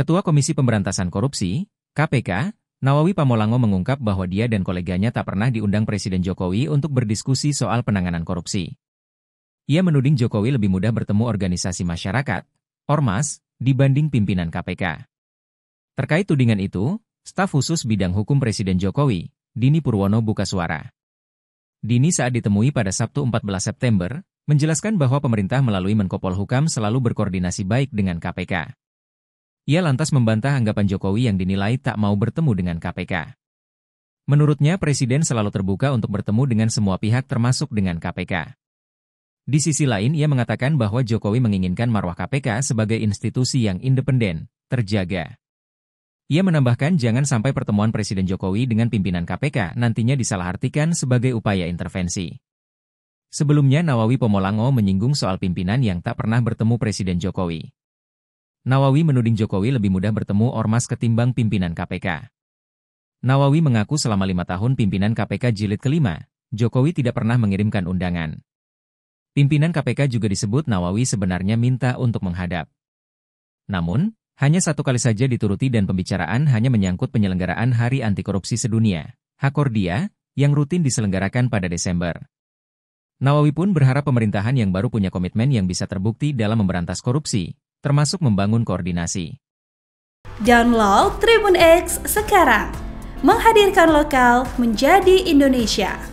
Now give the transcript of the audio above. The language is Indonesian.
Ketua Komisi Pemberantasan Korupsi, KPK, Nawawi Pamolango mengungkap bahwa dia dan koleganya tak pernah diundang Presiden Jokowi untuk berdiskusi soal penanganan korupsi. Ia menuding Jokowi lebih mudah bertemu organisasi masyarakat, Ormas, dibanding pimpinan KPK. Terkait tudingan itu, staf khusus bidang hukum Presiden Jokowi, Dini Purwono buka suara. Dini saat ditemui pada Sabtu 14 September, menjelaskan bahwa pemerintah melalui Menko Polhukam selalu berkoordinasi baik dengan KPK. Ia lantas membantah anggapan Jokowi yang dinilai tak mau bertemu dengan KPK. Menurutnya Presiden selalu terbuka untuk bertemu dengan semua pihak termasuk dengan KPK. Di sisi lain ia mengatakan bahwa Jokowi menginginkan marwah KPK sebagai institusi yang independen, terjaga. Ia menambahkan jangan sampai pertemuan Presiden Jokowi dengan pimpinan KPK nantinya disalahartikan sebagai upaya intervensi. Sebelumnya Nawawi Pomolango menyinggung soal pimpinan yang tak pernah bertemu Presiden Jokowi. Nawawi menuding Jokowi lebih mudah bertemu Ormas ketimbang pimpinan KPK. Nawawi mengaku selama lima tahun pimpinan KPK jilid kelima, Jokowi tidak pernah mengirimkan undangan. Pimpinan KPK juga disebut Nawawi sebenarnya minta untuk menghadap. Namun, hanya satu kali saja dituruti dan pembicaraan hanya menyangkut penyelenggaraan Hari Anti Korupsi Sedunia, Hakordia, yang rutin diselenggarakan pada Desember. Nawawi pun berharap pemerintahan yang baru punya komitmen yang bisa terbukti dalam memberantas korupsi, termasuk membangun koordinasi. Download Tribun X sekarang, menghadirkan lokal menjadi Indonesia.